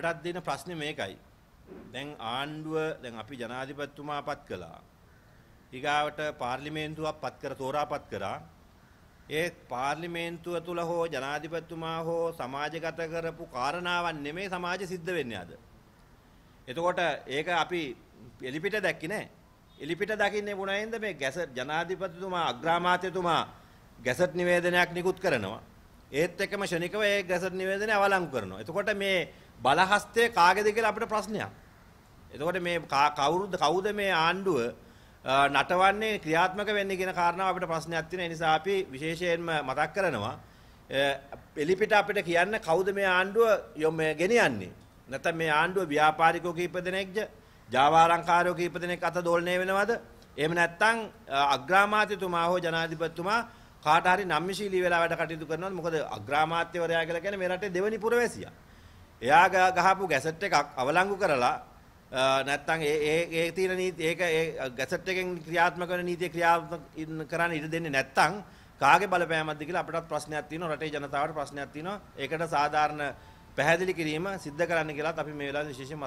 අපටත් දෙන ප්‍රශ්නේ මේකයි. දැන් ආණ්ඩුව දැන් අපි ජනාධිපතිතුමා පත් කළා. ඊගාවට පාර්ලිමේන්තුවක් පත් කර තෝරාපත් කරා. ඒ පාර්ලිමේන්තුව තුල හෝ ජනාධිපතිතුමා හෝ සමාජගත කරපු කාරණාවන් නෙමේ සමාජ සිද්ධ වෙන්නේ අද. එතකොට ඒක අපි එලිපිට දැක්කේ නෑ. එලිපිට දකින්නේ මොනවෙන්ද මේ ගැසට් ජනාධිපතිතුමා අග්‍රාමාත්‍යතුමා ගැසට් නිවේදනයක් නිකුත් කරනවා. ඒත් එක්කම ෂණිකව ඒ ගැසට් නිවේදනය අවලංගු කරනවා. එතකොට මේ බලහස්තය කාගේද කියලා අපිට ප්‍රශ්නයක්. එතකොට මේ කවුරුද කවුද මේ ආණ්ඩුව නටවන්නේ ක්‍රියාත්මක වෙන්නේ කියන කාරණාව අපිට ප්‍රශ්නයක් තියෙන නිසා අපි විශේෂයෙන්ම මතක් කරනවා එලිපිට අපිට කියන්න කවුද මේ ආණ්ඩුව යොම ගෙනියන්නේ. නැත්නම් මේ ආණ්ඩුව ව්‍යාපාරිකයෝ කීප දෙනෙක්ද? ජාවාරංකාරයෝ කීප දෙනෙක් අත දෝලණය වෙනවද? එහෙම නැත්නම් අග්‍රාමාත්‍යතුමා හෝ ජනාධිපතිතුමා කාට හරි නම්මිශීලී වෙලා වැඩ කටයුතු කරනවාද? මොකද අග්‍රාමාත්‍යවරයා කියලා කියන්නේ මේ රටේ දෙවනි පුරවැසියා. එයා ගහපු ගැසට් එකක් අවලංගු කරලා නැත්තම් ඒ ඒ ඒ තියෙන නීති ඒක ඒ ගැසට් එකෙන් ක්‍රියාත්මක කරන නීතිය ක්‍රියාත්මක කරන්න ඉඩ දෙන්නේ නැත්තම් කාගේ බලපෑමක්ද කියලා අපටත් ප්‍රශ්නයක් තියෙනවා රටේ ජනතාවට ප්‍රශ්නයක් තියෙනවා ඒකට සාධාරණ පැහැදිලි කිරීම සිද්ධ කරන්න කියලාත් අපි මේ වෙලාවේ විශේෂයෙන්